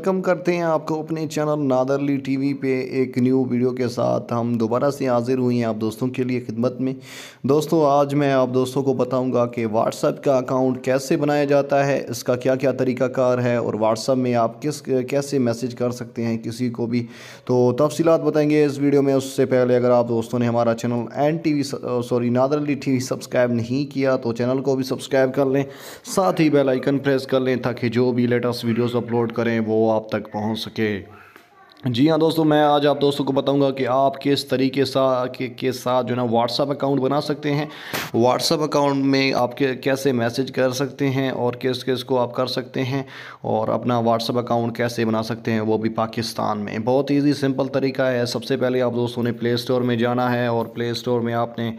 welcome करते हैं आपको अपने चैनल नादरली टीवी पे एक न्यू वीडियो के साथ हम दोबारा से हाजिर हुए हैं आप दोस्तों के लिए खिदमत में दोस्तों आज मैं आप दोस्तों को बताऊंगा कि व्हाट्सअप का अकाउंट कैसे बनाया जाता है इसका क्या क्या तरीकाकार है और व्हाट्सअप में आप किस कैसे मैसेज कर सकते हैं किसी को भी तो तफसीत बताएँगे इस वीडियो में उससे पहले अगर आप दोस्तों ने हमारा चैनल एन टी सॉरी नादरली टी सब्सक्राइब नहीं किया तो चैनल को भी सब्सक्राइब कर लें साथ ही बेलाइकन प्रेस कर लें ताकि जो भी लेटेस्ट वीडियोज़ अपलोड करें वो आप तक पहुंच सके जी हाँ दोस्तों मैं आज आप दोस्तों को बताऊंगा कि आप किस तरीके सा के, के साथ जो है ना व्हाट्सअप अकाउंट बना सकते हैं व्हाट्सअप अकाउंट में आप कैसे मैसेज कर सकते हैं और किस किस को आप कर सकते हैं और अपना व्हाट्सअप अकाउंट कैसे बना सकते हैं वो भी पाकिस्तान में बहुत ईजी सिंपल तरीका है सबसे पहले आप दोस्तों ने प्ले स्टोर में जाना है और प्ले स्टोर में आपने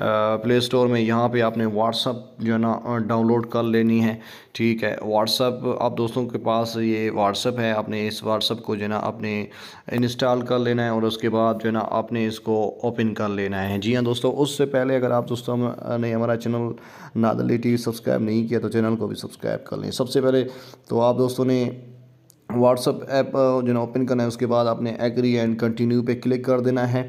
प्ले स्टोर में यहाँ पर आपने व्हाट्सअप जो है ना डाउनलोड कर लेनी है ठीक है व्हाट्सअप आप दोस्तों के पास ये व्हाट्सअप है आपने इस व्हाट्सअप को जो है ना अपने इंस्टॉल कर लेना है और उसके बाद जो है ना आपने इसको ओपन कर लेना है जी हाँ दोस्तों उससे पहले अगर आप दोस्तों ने हमारा चैनल नादली टी सब्सक्राइब नहीं किया तो चैनल को भी सब्सक्राइब कर लें सबसे पहले तो आप दोस्तों ने व्हाट्सअप ऐप जो ना ओपन करना है उसके बाद आपने एग्री एंड कंटिन्यू पे क्लिक कर देना है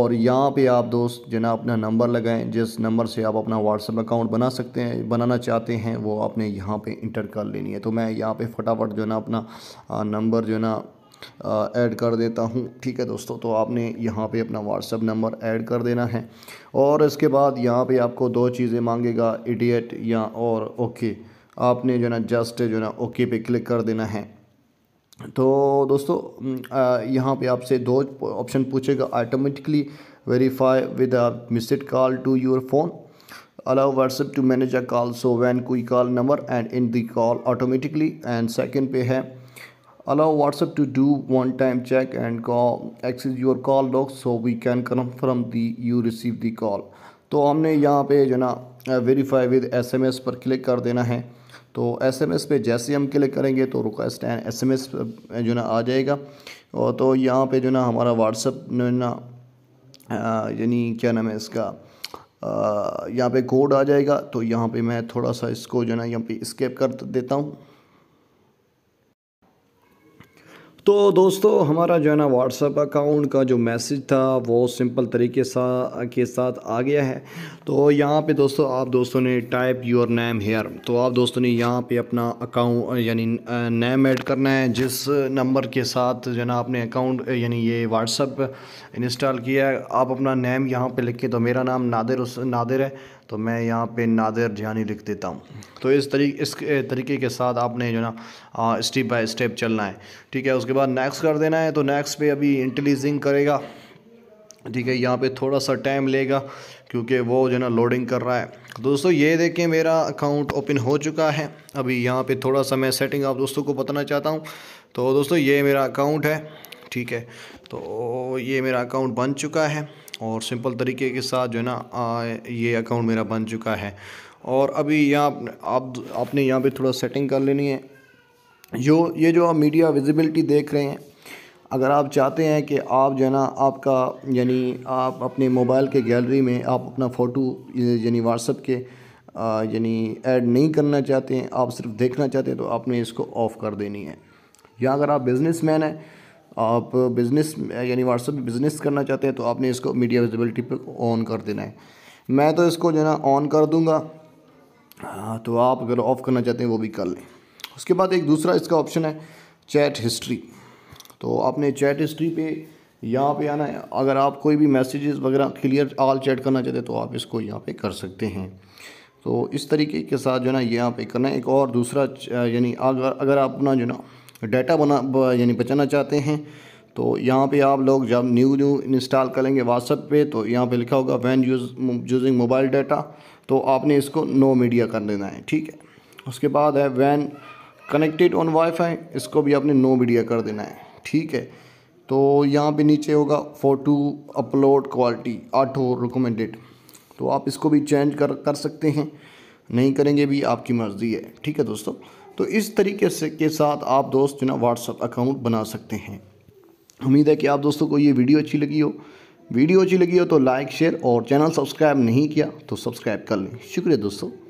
और यहाँ पे आप दोस्त जो ना अपना नंबर लगाएं जिस नंबर से आप अपना व्हाट्सअप अकाउंट बना सकते हैं बनाना चाहते हैं वो आपने यहाँ पे इंटर कर लेनी है तो मैं यहाँ पे फटाफट जो है ना अपना नंबर जो है ना ऐड कर देता हूँ ठीक है दोस्तों तो आपने यहाँ पे अपना व्हाट्सअप नंबर ऐड कर देना है और इसके बाद यहाँ पे आपको दो चीज़ें मांगेगा इडियट या और ओके आपने जो ना जस्ट जो ना ओके पे क्लिक कर देना है तो दोस्तों यहाँ पे आपसे दो ऑप्शन पूछेगा automatically verify with missed call to your phone allow WhatsApp to manage a call so when कोई call number and in the call automatically and second पे है allow whatsapp to do one time check and call access your call log so we can confirm the you receive the call तो हमने यहाँ पे जो ना verify with SMS पर click कर देना है तो एसएमएस पे जैसे हम क्लिक करेंगे तो रिक्वेस्ट एंड एसएमएस जो ना आ जाएगा और तो यहाँ पे जो ना हमारा व्हाट्सअप ना यानी क्या नाम है इसका यहाँ पे कोड आ जाएगा तो यहाँ पे मैं थोड़ा सा इसको जो ना यहाँ पे स्केप कर देता हूँ तो दोस्तों हमारा जो है ना व्हाट्सअप अकाउंट का जो मैसेज था वो सिंपल तरीके सा के साथ आ गया है तो यहाँ पे दोस्तों आप दोस्तों ने टाइप योर नेम हेयर तो आप दोस्तों ने यहाँ पे अपना अकाउंट यानी नेम ऐड करना है जिस नंबर के साथ जो है ना आपने अकाउंट यानी ये व्हाट्सअप इंस्टॉल किया है आप अपना नेम यहाँ पर लिखें तो मेरा नाम नादिर नादिर है तो मैं यहाँ पे नादिर जहानी लिख देता हूँ तो इस तरीके इस तरीके के साथ आपने जो ना स्टेप बाय स्टेप चलना है ठीक है उसके बाद नेक्स्ट कर देना है तो नेक्स्ट पे अभी इंटेलिजिंग करेगा ठीक है यहाँ पे थोड़ा सा टाइम लेगा क्योंकि वो जो ना लोडिंग कर रहा है तो दोस्तों ये देखें मेरा अकाउंट ओपन हो चुका है अभी यहाँ पर थोड़ा सा मैं सेटिंग आप दोस्तों को बताना चाहता हूँ तो दोस्तों ये मेरा अकाउंट है ठीक है तो ये मेरा अकाउंट बन चुका है और सिंपल तरीके के साथ जो है ना ये अकाउंट मेरा बन चुका है और अभी यहाँ आप आपने यहाँ पे थोड़ा सेटिंग कर लेनी है जो ये जो आप मीडिया विजिबिलिटी देख रहे हैं अगर आप चाहते हैं कि आप जो है ना आपका यानी आप अपने मोबाइल के गैलरी में आप अपना फ़ोटो यानी व्हाट्सअप के यानी ऐड नहीं करना चाहते हैं आप सिर्फ देखना चाहते हैं तो आपने इसको ऑफ़ कर देनी है या अगर आप बिज़नेस मैन हैं आप बिज़नेस यानी व्हाट्सअप बिज़नेस करना चाहते हैं तो आपने इसको मीडिया विजिबिलिटी पर ऑन कर देना है मैं तो इसको जो है ना ऑन कर दूंगा हाँ, तो आप अगर ऑफ़ करना चाहते हैं वो भी कर लें उसके बाद एक दूसरा इसका ऑप्शन है चैट हिस्ट्री तो आपने चैट हिस्ट्री पे यहाँ पे आना है अगर आप कोई भी मैसेजेस वगैरह क्लियर ऑल चैट करना चाहते हैं तो आप इसको यहाँ पे कर सकते हैं तो इस तरीके के साथ जो है ना यहाँ पे करना है एक और दूसरा यानी अगर अगर आप अपना जो है ना डाटा बना यानी बचाना चाहते हैं तो यहाँ पे आप लोग जब न्यू न्यू इंस्टॉल करेंगे व्हाट्सअप पे तो यहाँ पे लिखा होगा when use using mobile data तो आपने इसको नो मीडिया कर देना है ठीक है उसके बाद है वैन कनेक्टेड ऑन वाईफाई इसको भी आपने नो मीडिया कर देना है ठीक है तो यहाँ पे नीचे होगा photo upload quality auto recommended तो आप इसको भी चेंज कर कर सकते हैं नहीं करेंगे भी आपकी मर्ज़ी है ठीक है दोस्तों तो इस तरीके से के साथ आप दोस्त जो ना व्हाट्सअप अकाउंट बना सकते हैं उम्मीद है कि आप दोस्तों को ये वीडियो अच्छी लगी हो वीडियो अच्छी लगी हो तो लाइक शेयर और चैनल सब्सक्राइब नहीं किया तो सब्सक्राइब कर लें शुक्रिया दोस्तों